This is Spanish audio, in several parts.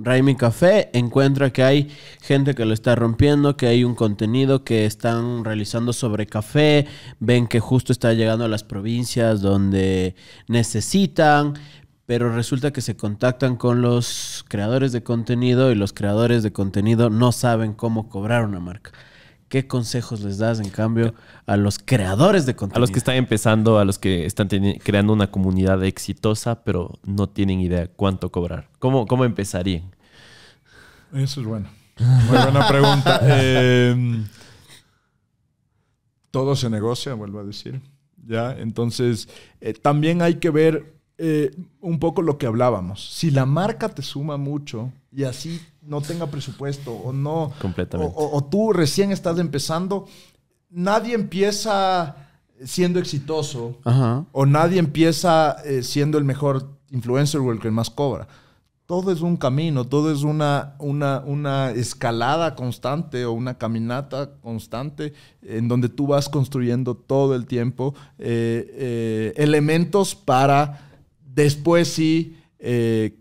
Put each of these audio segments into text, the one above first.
Raimi Café encuentra que hay gente que lo está rompiendo, que hay un contenido que están realizando sobre café, ven que justo está llegando a las provincias donde necesitan, pero resulta que se contactan con los creadores de contenido y los creadores de contenido no saben cómo cobrar una marca. ¿Qué consejos les das, en cambio, a los creadores de contenido? A los que están empezando, a los que están creando una comunidad exitosa, pero no tienen idea cuánto cobrar. ¿Cómo, cómo empezarían? Eso es bueno. Muy buena pregunta. Em, todo se negocia, vuelvo a decir. ¿ya? Entonces, eh, también hay que ver eh, un poco lo que hablábamos. Si la marca te suma mucho y así no tenga presupuesto o no. Completamente. O, tú recién estás empezando, nadie empieza siendo exitoso o nadie empieza eh, siendo el mejor influencer o el que más cobra. Todo es un camino, todo es una, una, una escalada constante o una caminata constante en donde tú vas construyendo todo el tiempo eh, elementos para Después sí eh,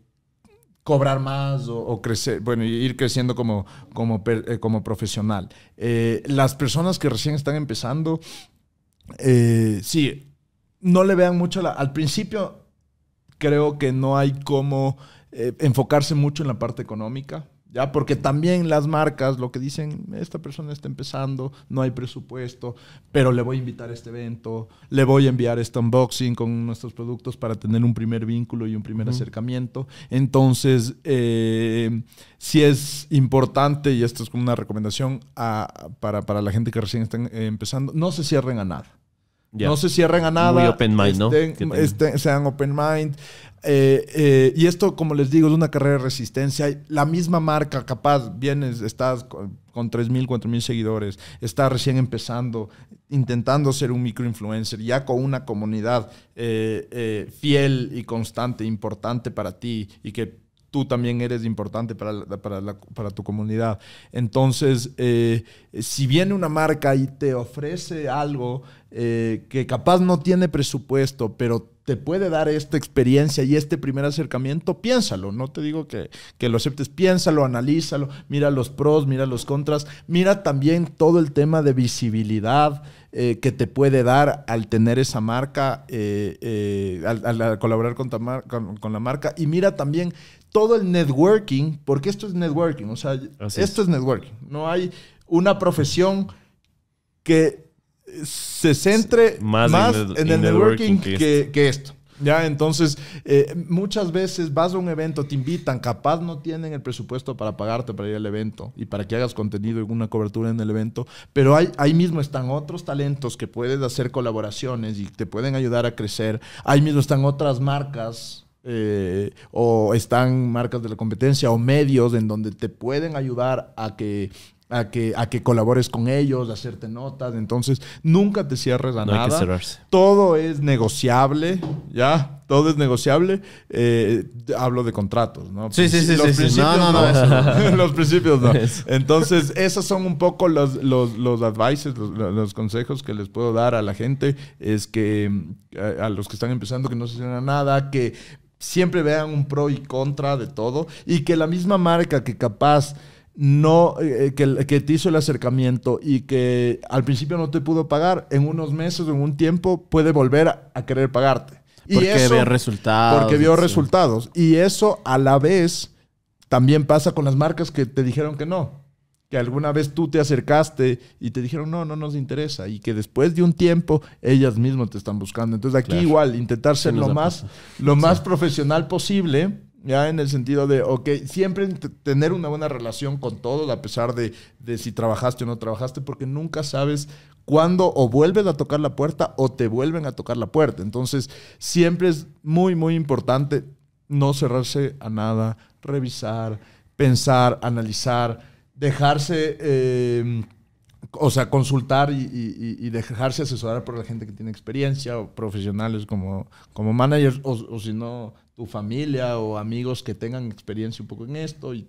cobrar más o, crecer, bueno, ir creciendo como, como, eh, profesional. Eh, las personas que recién están empezando, sí, no le vean mucho al principio creo que no hay como enfocarse mucho en la parte económica ¿ya? Porque también las marcas lo que dicen, esta persona está empezando, no hay presupuesto, pero le voy a invitar a este evento, le voy a enviar este unboxing con nuestros productos para tener un primer vínculo y un primer acercamiento. Entonces, eh, si es importante, y esto es como una recomendación para, la gente que recién está em, empezando, no se cierren a nada. No se cierren a nada. Muy open mind, sean open mind. Eh, eh, y esto, como les digo, es una carrera de resistencia. La misma marca, capaz, vienes, estás con, 3.000, 4.000 seguidores, estás recién empezando, intentando ser un microinfluencer, ya con una comunidad eh, fiel y constante, importante para ti y que también eres importante para, para, tu comunidad. Entonces, eh, si viene una marca y te ofrece algo eh, que capaz no tiene presupuesto, pero te puede dar esta experiencia y este primer acercamiento, piénsalo. No te digo que, lo aceptes, piénsalo, analízalo, mira los pros, mira los contras, mira también todo el tema de visibilidad eh, que te puede dar al tener esa marca, eh, eh, al, colaborar con, la marca y mira también todo el networking, porque esto es networking, o sea, esto es networking. No hay una profesión que se centre más, en, el, networking, que, esto. Ya, entonces, eh, muchas veces vas a un evento, te invitan, capaz no tienen el presupuesto para pagarte para ir al evento y para que hagas contenido y una cobertura en el evento, pero hay, ahí mismo están otros talentos que puedes hacer colaboraciones y te pueden ayudar a crecer. Ahí mismo están otras marcas. Eh, o están marcas de la competencia o medios en donde te pueden ayudar a que a que, a que colabores con ellos, hacerte notas. Entonces, nunca te cierres a no nada. Hay que cerrarse. Todo es negociable, ¿ya? Todo es negociable. Eh, hablo de contratos, ¿no? Sí, sí, sí. Los principios No, no, los principios no. Entonces, esos son un poco los, los, los advices, los, consejos que les puedo dar a la gente. Es que eh, a, los que están empezando que no se cierren a nada, que siempre vean un pro y contra de todo y que la misma marca que capaz no, eh, que, te hizo el acercamiento y que al principio no te pudo pagar, en unos meses, o en un tiempo, puede volver a, querer pagarte. Porque vio resultados. Porque vio resultados. Y eso a la vez también pasa con las marcas que te dijeron que no. Que alguna vez tú te acercaste y te dijeron, no, no nos interesa. Y que después de un tiempo, ellas mismas te están buscando. Entonces aquí igual, intentar ser lo más, lo más profesional posible ya en el sentido de, ok, siempre tener una buena relación con todos, a pesar de, si trabajaste o no trabajaste, porque nunca sabes cuándo o vuelven a tocar la puerta o te vuelven a tocar la puerta. Entonces, siempre es muy, muy importante no cerrarse a nada, revisar, pensar, analizar, dejarse... Em, o sea, consultar y, dejarse asesorar por la gente que tiene experiencia o profesionales como, como managers, o, o si no, tu familia o amigos que tengan experiencia un poco en esto y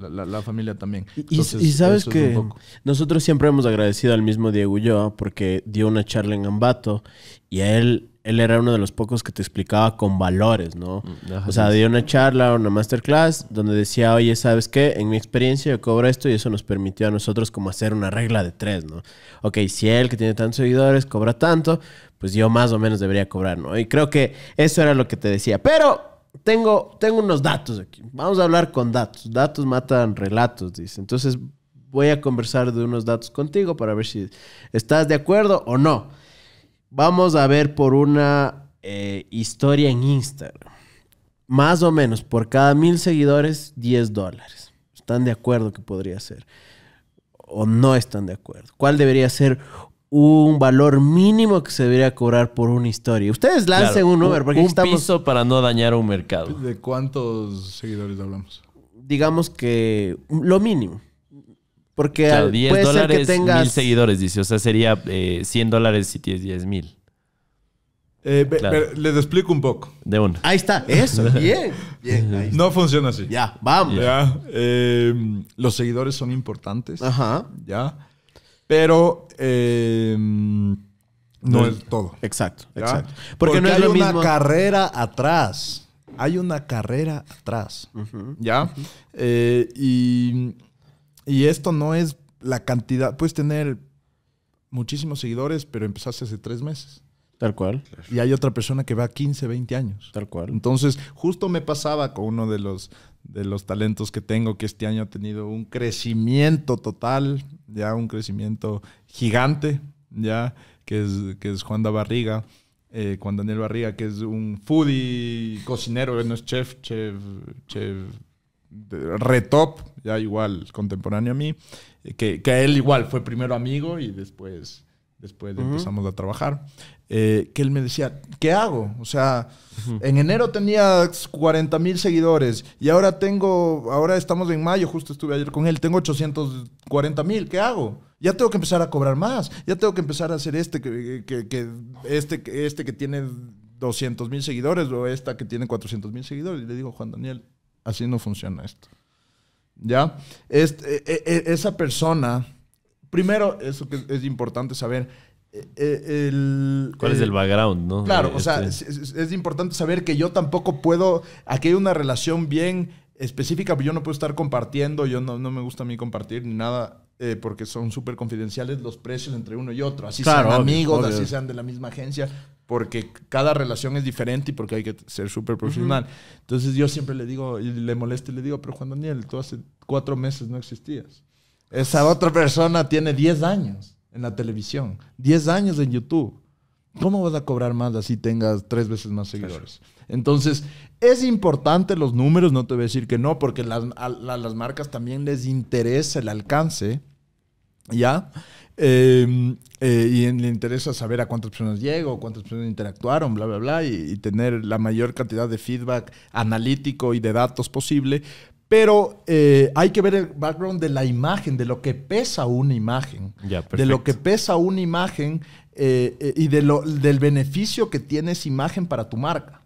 la, familia también. y, sabes que nosotros siempre hemos agradecido al mismo Diego yo... ¿ah? porque dio una charla en Ambato y él, él era uno de los pocos que te explicaba con valores, ¿no? Mm, o sea, dio una charla, una masterclass donde decía, oye, ¿sabes qué? En mi experiencia yo cobro esto y eso nos permitió a nosotros como hacer una regla de tres, ¿no? Ok, si él que tiene tantos seguidores cobra tanto, pues yo más o menos debería cobrar, ¿no? Y creo que eso era lo que te decía. Pero tengo, tengo unos datos aquí. Vamos a hablar con datos. Datos matan relatos, dice. Entonces voy a conversar de unos datos contigo para ver si estás de acuerdo o no. Vamos a ver por una eh, historia en Instagram. Más o menos, por cada mil seguidores, 10 dólares. ¿Están de acuerdo que podría ser? ¿O no están de acuerdo? ¿Cuál debería ser un valor mínimo que se debería cobrar por una historia. Ustedes lancen un número. Porque un estamos... piso para no dañar un mercado. ¿De cuántos seguidores hablamos? Digamos que lo mínimo. Porque 10 dólares, ser que mil seguidores, dice. O sea, sería 100 eh, dólares si tienes 10 mil. Eh, les explico un poco. De una. Ahí está, eso, bien. bien No funciona así. Ya, vamos. Ya, eh, los seguidores son importantes. Ajá. Ya. Pero eh, no es todo. Exacto, exacto. Porque, no hay una carrera atrás. Hay una carrera atrás. ¿Ya? Eh, y, y esto no es la cantidad. Puedes tener muchísimos seguidores, pero empezaste hace tres meses. Tal cual. Y hay otra persona que va 15, 20 años. Tal cual. Entonces, justo me pasaba con uno de los, de los talentos que tengo, que este año ha tenido un crecimiento total, ya un crecimiento gigante, ya, que es, que es Juan da Barriga, eh, Juan Daniel Barriga, que es un foodie, cocinero, no es chef, chef, chef top, ya igual, contemporáneo a mí, eh, que, que él igual fue primero amigo y después Después empezamos a trabajar. Eh, que él me decía, ¿qué hago? O sea, en enero tenía 40 mil seguidores y ahora tengo, ahora estamos en mayo, justo estuve ayer con él, tengo 840 mil, ¿qué hago? Ya tengo que empezar a cobrar más, ya tengo que empezar a hacer este que, este, que, este que tiene 200 mil seguidores o esta que tiene 400 mil seguidores. Y le digo, Juan Daniel, así no funciona esto. ¿Ya? Este, e, e, e, esa persona Primero, eso que es importante saber. Eh, eh, el, ¿Cuál es eh, el background, no? Claro, o sea, este. es, importante saber que yo tampoco puedo. Aquí hay una relación bien específica, pero pues yo no puedo estar compartiendo, yo no, me gusta a mí compartir ni nada. porque son súper confidenciales los precios entre uno y otro. Así sean amigos, así sean de la misma agencia, porque cada relación es diferente y porque hay que ser súper profesional. Entonces yo siempre le digo, y le molesto y le digo, pero Juan Daniel, tú hace cuatro meses no existías. Esa otra persona tiene 10 años en la televisión, 10 años en YouTube. ¿Cómo vas a cobrar más así tengas tres veces más seguidores? Entonces, es importante los números, no te voy a decir que no, porque las, a, las marcas también les interesa el alcance, ¿ya? Em, eh, y le interesa saber a cuántas personas llego, cuántas personas interactuaron, bla, bla, bla, y, tener la mayor cantidad de feedback analítico y de datos posible pero eh, hay que ver el background de la imagen, de lo que pesa una imagen. de lo que pesa una imagen eh, eh, y del beneficio que tiene esa imagen para tu marca.